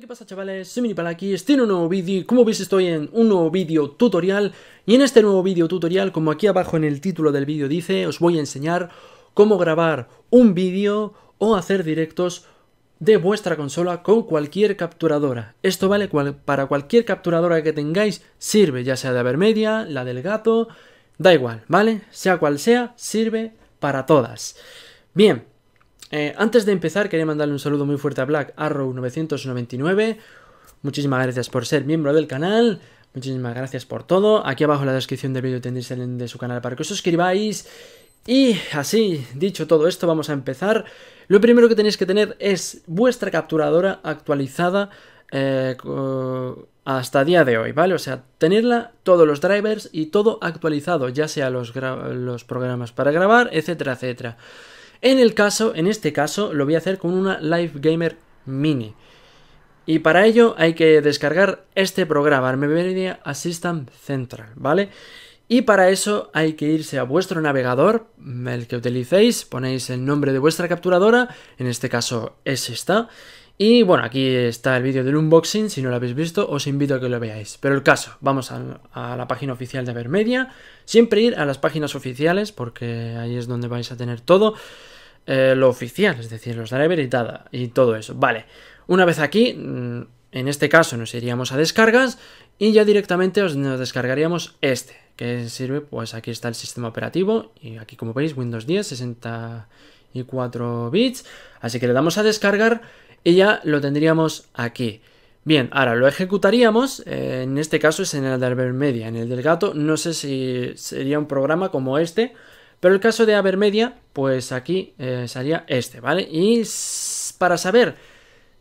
¿qué pasa chavales? Soy Minipal aquí, estoy en un nuevo vídeo como veis estoy en un nuevo vídeo tutorial y en este nuevo vídeo tutorial, como aquí abajo en el título del vídeo dice, os voy a enseñar cómo grabar un vídeo o hacer directos de vuestra consola con cualquier capturadora. Esto vale para cualquier capturadora que tengáis, sirve, ya sea de Avermedia, la del gato, da igual, ¿vale? Sea cual sea, sirve para todas. Bien, eh, antes de empezar, quería mandarle un saludo muy fuerte a Black Arrow 999. Muchísimas gracias por ser miembro del canal. Muchísimas gracias por todo. Aquí abajo en la descripción del vídeo tendréis el link de su canal para que os suscribáis. Y así, dicho todo esto, vamos a empezar. Lo primero que tenéis que tener es vuestra capturadora actualizada eh, hasta día de hoy, ¿vale? O sea, tenerla, todos los drivers y todo actualizado, ya sea los, los programas para grabar, etcétera, etcétera. En el caso, en este caso, lo voy a hacer con una Live Gamer Mini. Y para ello hay que descargar este programa, Media Assistant Central, ¿vale? Y para eso hay que irse a vuestro navegador, el que utilicéis, ponéis el nombre de vuestra capturadora, en este caso es esta. Y bueno, aquí está el vídeo del unboxing, si no lo habéis visto, os invito a que lo veáis. Pero el caso, vamos a, la página oficial de Avermedia, siempre ir a las páginas oficiales, porque ahí es donde vais a tener todo. Eh, lo oficial, es decir, los daré veritada y todo eso. Vale, una vez aquí, mm, en este caso nos iríamos a descargas y ya directamente os, nos descargaríamos este, que sirve, pues aquí está el sistema operativo y aquí como veis Windows 10, 64 bits, así que le damos a descargar y ya lo tendríamos aquí. Bien, ahora lo ejecutaríamos, eh, en este caso es en el de Media, en el del gato, no sé si sería un programa como este, pero el caso de media, pues aquí eh, salía este, ¿vale? Y para saber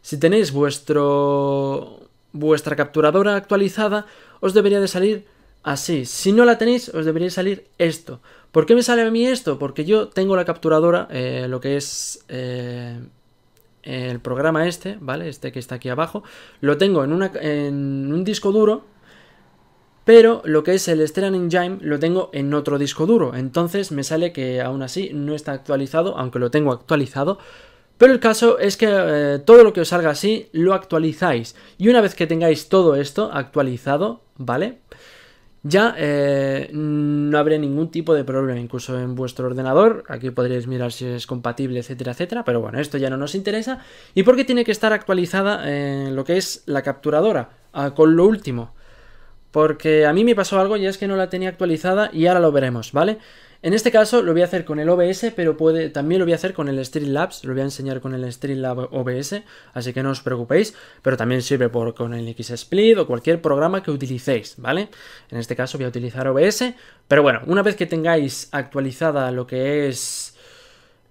si tenéis vuestro, vuestra capturadora actualizada, os debería de salir así. Si no la tenéis, os debería salir esto. ¿Por qué me sale a mí esto? Porque yo tengo la capturadora, eh, lo que es eh, el programa este, ¿vale? Este que está aquí abajo, lo tengo en un disco duro pero lo que es el Stellar Engine lo tengo en otro disco duro, entonces me sale que aún así no está actualizado, aunque lo tengo actualizado, pero el caso es que eh, todo lo que os salga así lo actualizáis, y una vez que tengáis todo esto actualizado, ¿vale? Ya eh, no habré ningún tipo de problema, incluso en vuestro ordenador, aquí podréis mirar si es compatible, etcétera, etcétera, pero bueno, esto ya no nos interesa, y porque tiene que estar actualizada eh, lo que es la capturadora, ah, con lo último, porque a mí me pasó algo y es que no la tenía actualizada y ahora lo veremos, ¿vale? En este caso lo voy a hacer con el OBS, pero puede, también lo voy a hacer con el Streamlabs, lo voy a enseñar con el Streamlabs OBS, así que no os preocupéis, pero también sirve por, con el XSplit o cualquier programa que utilicéis, ¿vale? En este caso voy a utilizar OBS, pero bueno, una vez que tengáis actualizada lo que es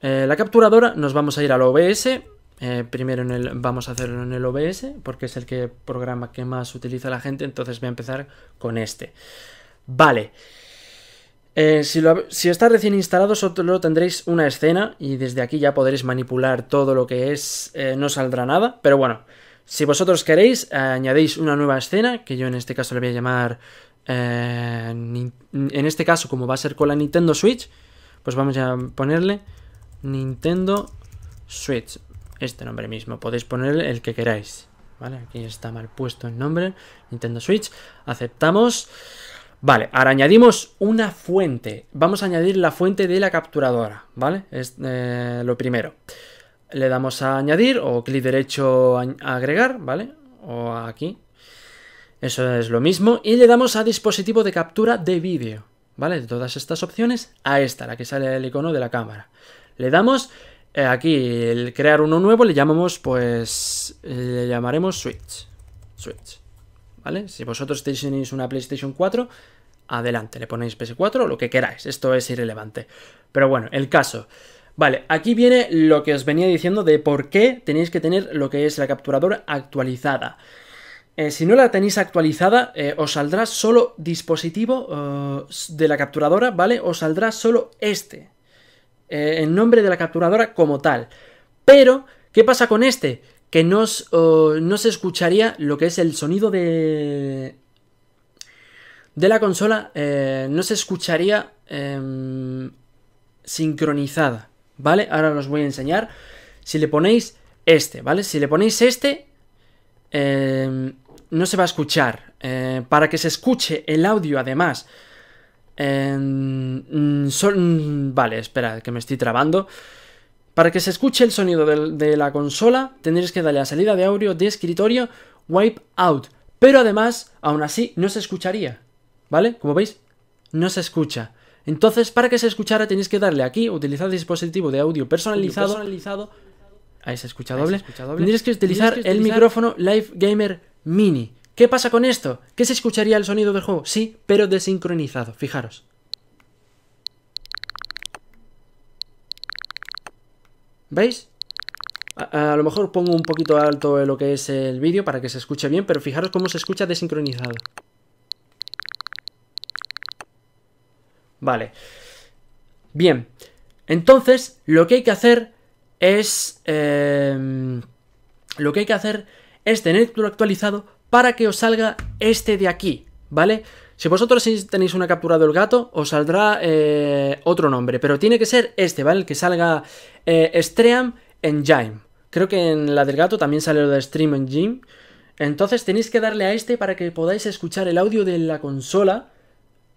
eh, la capturadora, nos vamos a ir al OBS eh, primero en el, vamos a hacerlo en el OBS porque es el que programa que más utiliza la gente, entonces voy a empezar con este. Vale. Eh, si, está recién instalado, solo tendréis una escena y desde aquí ya podréis manipular todo lo que es, eh, no saldrá nada, pero bueno, si vosotros queréis, añadéis una nueva escena, que yo en este caso le voy a llamar, en este caso como va a ser con la Nintendo Switch, pues vamos a ponerle Nintendo Switch este nombre mismo. Podéis poner el que queráis. ¿Vale? Aquí está mal puesto el nombre. Nintendo Switch. Aceptamos. Vale, ahora añadimos una fuente. Vamos a añadir la fuente de la capturadora, ¿vale? Es eh, lo primero. Le damos a añadir o clic derecho a agregar, ¿vale? O aquí. Eso es lo mismo. Y le damos a dispositivo de captura de vídeo, ¿vale? De todas estas opciones, a esta, la que sale el icono de la cámara. Le damos eh, aquí, el crear uno nuevo le llamamos, pues, le llamaremos Switch. Switch. ¿Vale? Si vosotros tenéis una PlayStation 4, adelante, le ponéis PS4 lo que queráis. Esto es irrelevante. Pero bueno, el caso. Vale, aquí viene lo que os venía diciendo de por qué tenéis que tener lo que es la capturadora actualizada. Eh, si no la tenéis actualizada, eh, os saldrá solo dispositivo de la capturadora, ¿vale? Os saldrá solo este, el eh, nombre de la capturadora como tal. Pero, ¿qué pasa con este? Que no, se escucharía lo que es el sonido de, de la consola, eh, no se escucharía em, sincronizada, ¿vale? Ahora os voy a enseñar. Si le ponéis este, ¿vale? Si le ponéis este, em, no se va a escuchar. Eh, para que se escuche el audio, además, Mm, son, vale, espera, que me estoy trabando. Para que se escuche el sonido de, la consola, tendréis que darle a salida de audio de escritorio Wipe Out. Pero además, aún así, no se escucharía. ¿Vale? Como veis, no se escucha. Entonces, para que se escuchara, tenéis que darle aquí, utilizar dispositivo de audio personalizado. Ahí se escucha doble. Tendréis que utilizar, el micrófono Live Gamer Mini. ¿Qué pasa con esto? ¿Qué se escucharía el sonido del juego? Sí, pero desincronizado, fijaros. ¿Veis? A, lo mejor pongo un poquito alto lo que es el vídeo para que se escuche bien, pero fijaros cómo se escucha desincronizado. Vale. Bien. Entonces, lo que hay que hacer es... Em, lo que hay que hacer es tenerlo actualizado para que os salga este de aquí, ¿vale? Si vosotros tenéis una captura del gato, os saldrá eh, otro nombre, pero tiene que ser este, ¿vale? El que salga eh, Stream Engine. Creo que en la del gato también sale lo de Stream Engine. Entonces tenéis que darle a este para que podáis escuchar el audio de la consola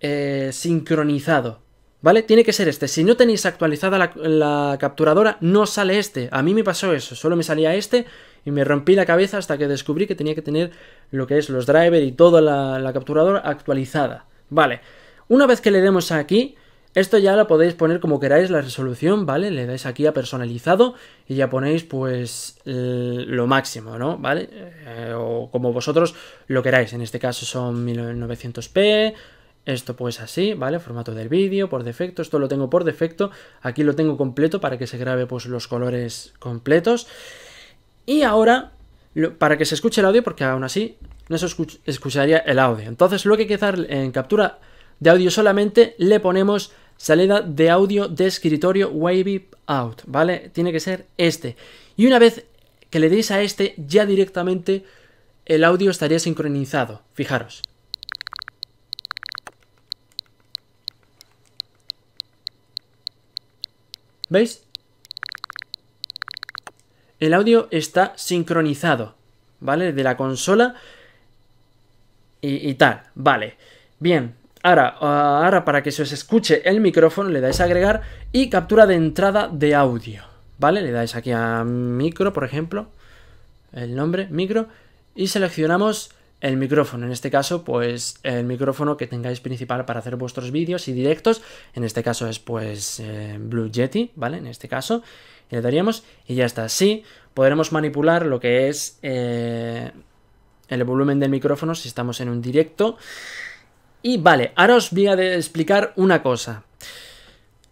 eh, sincronizado. ¿Vale? Tiene que ser este. Si no tenéis actualizada la capturadora, no sale este. A mí me pasó eso. Solo me salía este y me rompí la cabeza hasta que descubrí que tenía que tener lo que es los drivers y toda la, capturadora actualizada. Vale, una vez que le demos aquí, esto ya lo podéis poner como queráis la resolución, ¿vale? Le dais aquí a personalizado y ya ponéis pues lo máximo, ¿no? ¿Vale? Eh, o como vosotros lo queráis, en este caso son 1900p, esto pues así, ¿vale? Formato del vídeo, por defecto, esto lo tengo por defecto, aquí lo tengo completo para que se grabe pues los colores completos. Y ahora, para que se escuche el audio, porque aún así no se escucharía el audio. Entonces lo que hay que hacer en captura de audio solamente le ponemos salida de audio de escritorio Wavy Out, ¿vale? Tiene que ser este. Y una vez que le deis a este, ya directamente el audio estaría sincronizado. Fijaros. ¿Veis? el audio está sincronizado, ¿vale? De la consola y, tal, vale. Bien, ahora, ah, ahora para que se os escuche el micrófono le dais a agregar y captura de entrada de audio, ¿vale? Le dais aquí a micro, por ejemplo, el nombre, micro, y seleccionamos el micrófono. En este caso, pues el micrófono que tengáis principal para hacer vuestros vídeos y directos. En este caso es pues eh, Blue Yeti, ¿vale? En este caso le daríamos y ya está. Así podremos manipular lo que es eh, el volumen del micrófono si estamos en un directo. Y vale, ahora os voy a explicar una cosa.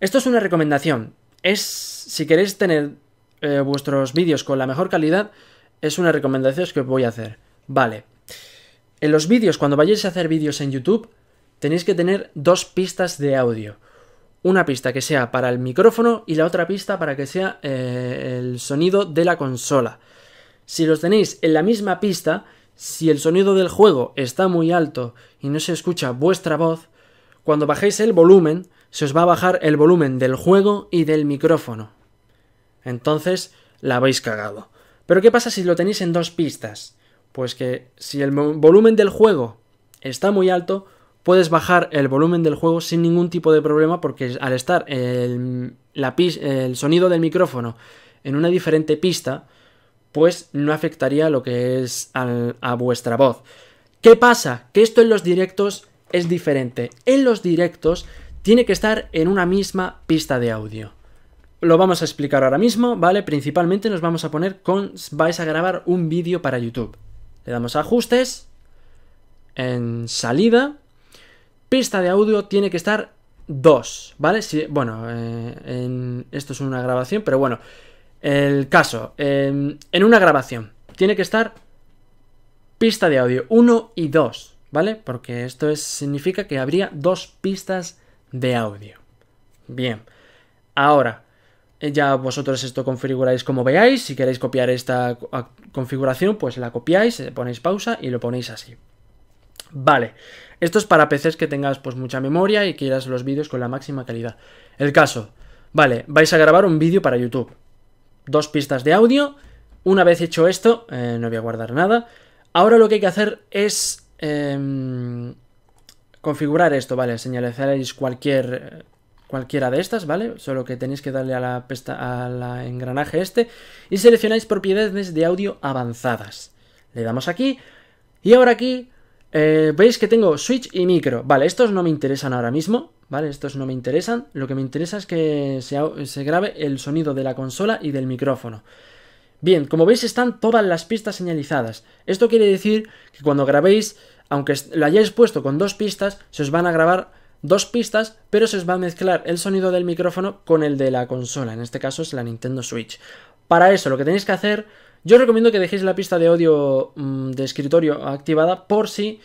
Esto es una recomendación. Es, si queréis tener eh, vuestros vídeos con la mejor calidad, es una recomendación que os voy a hacer. Vale. En los vídeos, cuando vayáis a hacer vídeos en YouTube, tenéis que tener dos pistas de audio una pista que sea para el micrófono y la otra pista para que sea eh, el sonido de la consola. Si los tenéis en la misma pista, si el sonido del juego está muy alto y no se escucha vuestra voz, cuando bajéis el volumen, se os va a bajar el volumen del juego y del micrófono. Entonces, la habéis cagado. Pero ¿qué pasa si lo tenéis en dos pistas? Pues que si el volumen del juego está muy alto, puedes bajar el volumen del juego sin ningún tipo de problema porque al estar el, la, el sonido del micrófono en una diferente pista, pues no afectaría lo que es a vuestra voz. ¿Qué pasa? Que esto en los directos es diferente. En los directos tiene que estar en una misma pista de audio. Lo vamos a explicar ahora mismo, ¿vale? Principalmente nos vamos a poner con... vais a grabar un vídeo para YouTube. Le damos a ajustes, en salida, Pista de audio tiene que estar 2, ¿vale? bueno, eh, esto es una grabación, pero bueno, el caso, em, en una grabación tiene que estar pista de audio 1 y 2, ¿vale? Porque esto significa que habría dos pistas de audio. Bien, ahora, eh, ya vosotros esto configuráis como veáis, si queréis copiar esta configuración, pues la copiáis, eh, ponéis pausa y lo ponéis así. Vale, esto es para PCs que tengas pues mucha memoria y quieras los vídeos con la máxima calidad. El caso, vale, vais a grabar un vídeo para YouTube. Dos pistas de audio. Una vez hecho esto, eh, no voy a guardar nada. Ahora lo que hay que hacer es em, configurar esto, ¿vale? Señalizaréis cualquier cualquiera de estas, ¿vale? Solo que tenéis que darle a la, pesta, a la engranaje este y seleccionáis propiedades de audio avanzadas. Le damos aquí y ahora aquí eh, veis que tengo switch y micro. Vale, estos no me interesan ahora mismo. Vale, estos no me interesan. Lo que me interesa es que se, se grabe el sonido de la consola y del micrófono. Bien, como veis están todas las pistas señalizadas. Esto quiere decir que cuando grabéis, aunque lo hayáis puesto con dos pistas, se os van a grabar dos pistas, pero se os va a mezclar el sonido del micrófono con el de la consola. En este caso es la Nintendo Switch. Para eso lo que tenéis que hacer yo os recomiendo que dejéis la pista de audio mm, de escritorio activada por si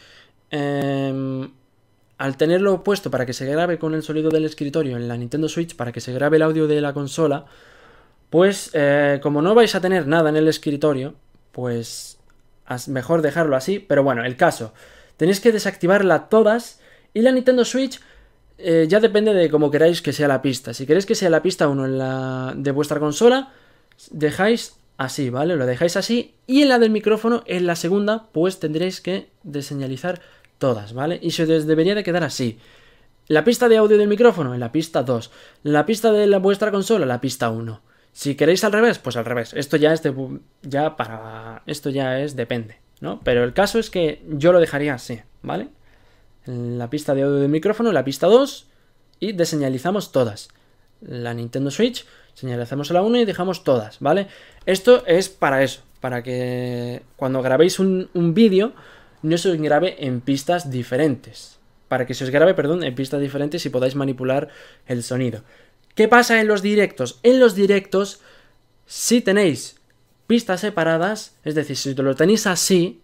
em, al tenerlo puesto para que se grabe con el sonido del escritorio en la Nintendo Switch, para que se grabe el audio de la consola, pues eh, como no vais a tener nada en el escritorio, pues mejor dejarlo así, pero bueno, el caso, tenéis que desactivarla todas y la Nintendo Switch eh, ya depende de cómo queráis que sea la pista. Si queréis que sea la pista 1 en la de vuestra consola, dejáis así, ¿vale? Lo dejáis así. Y en la del micrófono, en la segunda, pues tendréis que deseñalizar todas, ¿vale? Y se debería de quedar así. La pista de audio del micrófono, en la pista 2. La pista de la, vuestra consola, la pista 1. Si queréis al revés, pues al revés. Esto ya es de, ya para esto ya es depende, ¿no? Pero el caso es que yo lo dejaría así, ¿vale? la pista de audio del micrófono, la pista 2 y deseñalizamos todas. La Nintendo Switch, señalizamos hacemos la 1 y dejamos todas, ¿vale? Esto es para eso, para que cuando grabéis un, vídeo no se os grabe en pistas diferentes. Para que se os grabe, perdón, en pistas diferentes y podáis manipular el sonido. ¿Qué pasa en los directos? En los directos, si tenéis pistas separadas, es decir, si lo tenéis así,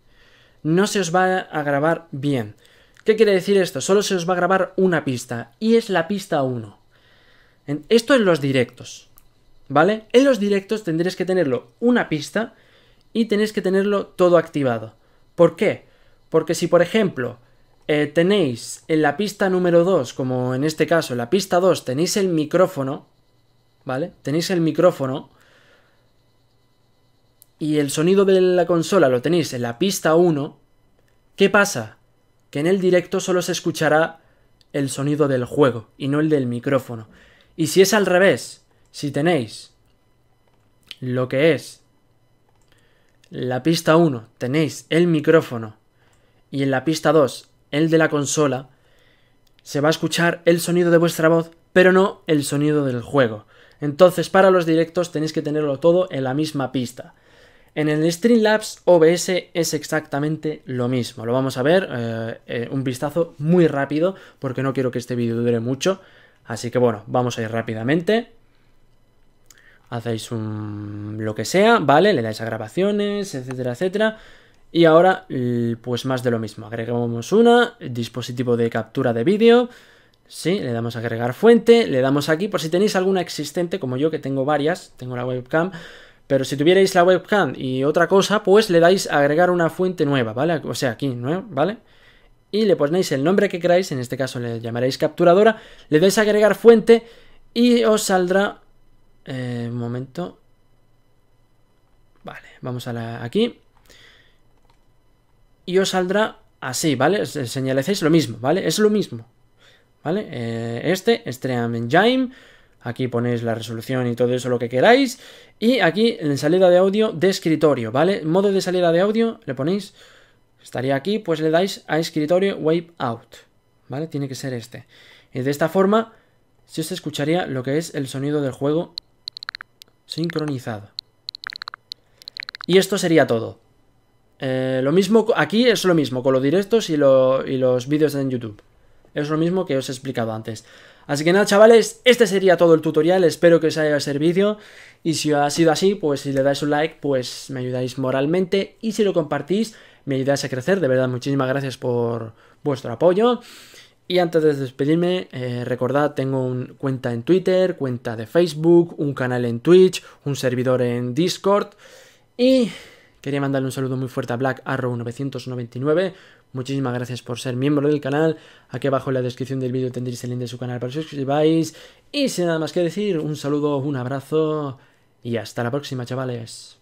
no se os va a grabar bien. ¿Qué quiere decir esto? Solo se os va a grabar una pista, y es la pista 1. Esto en los directos. ¿vale? En los directos tendréis que tenerlo una pista y tenéis que tenerlo todo activado. ¿Por qué? Porque si, por ejemplo, eh, tenéis en la pista número 2, como en este caso, la pista 2, tenéis el micrófono, ¿vale? Tenéis el micrófono y el sonido de la consola lo tenéis en la pista 1, ¿qué pasa? Que en el directo solo se escuchará el sonido del juego y no el del micrófono. Y si es al revés, si tenéis lo que es la pista 1, tenéis el micrófono y en la pista 2, el de la consola, se va a escuchar el sonido de vuestra voz, pero no el sonido del juego. Entonces, para los directos tenéis que tenerlo todo en la misma pista. En el Streamlabs OBS es exactamente lo mismo. Lo vamos a ver eh, eh, un vistazo muy rápido porque no quiero que este vídeo dure mucho. Así que bueno, vamos a ir rápidamente hacéis un lo que sea, ¿vale? Le dais a grabaciones, etcétera, etcétera. Y ahora, pues más de lo mismo. Agregamos una, dispositivo de captura de vídeo. Sí, le damos a agregar fuente, le damos aquí, por si tenéis alguna existente, como yo que tengo varias, tengo la webcam, pero si tuvierais la webcam y otra cosa, pues le dais a agregar una fuente nueva, ¿vale? O sea, aquí, ¿vale? Y le ponéis el nombre que queráis, en este caso le llamaréis capturadora, le dais a agregar fuente y os saldrá eh, un momento. Vale, vamos a la, aquí. Y os saldrá así, ¿vale? Señalecéis lo mismo, ¿vale? Es lo mismo. ¿Vale? Eh, este, Stream Engine. Aquí ponéis la resolución y todo eso lo que queráis. Y aquí en salida de audio de escritorio, ¿vale? Modo de salida de audio le ponéis. Estaría aquí, pues le dais a escritorio Wave Out. ¿Vale? Tiene que ser este. Y eh, de esta forma, si os escucharía lo que es el sonido del juego Sincronizado. Y esto sería todo. Eh, lo mismo, aquí es lo mismo, con los directos y, y los vídeos en YouTube. Es lo mismo que os he explicado antes. Así que nada, chavales, este sería todo el tutorial. Espero que os haya servido. Y si ha sido así, pues si le dais un like, pues me ayudáis moralmente. Y si lo compartís, me ayudáis a crecer. De verdad, muchísimas gracias por vuestro apoyo. Y antes de despedirme, eh, recordad, tengo una cuenta en Twitter, cuenta de Facebook, un canal en Twitch, un servidor en Discord. Y quería mandarle un saludo muy fuerte a Black Arrow 999. Muchísimas gracias por ser miembro del canal. Aquí abajo en la descripción del vídeo tendréis el link de su canal para que os suscribáis. Y sin nada más que decir, un saludo, un abrazo y hasta la próxima, chavales.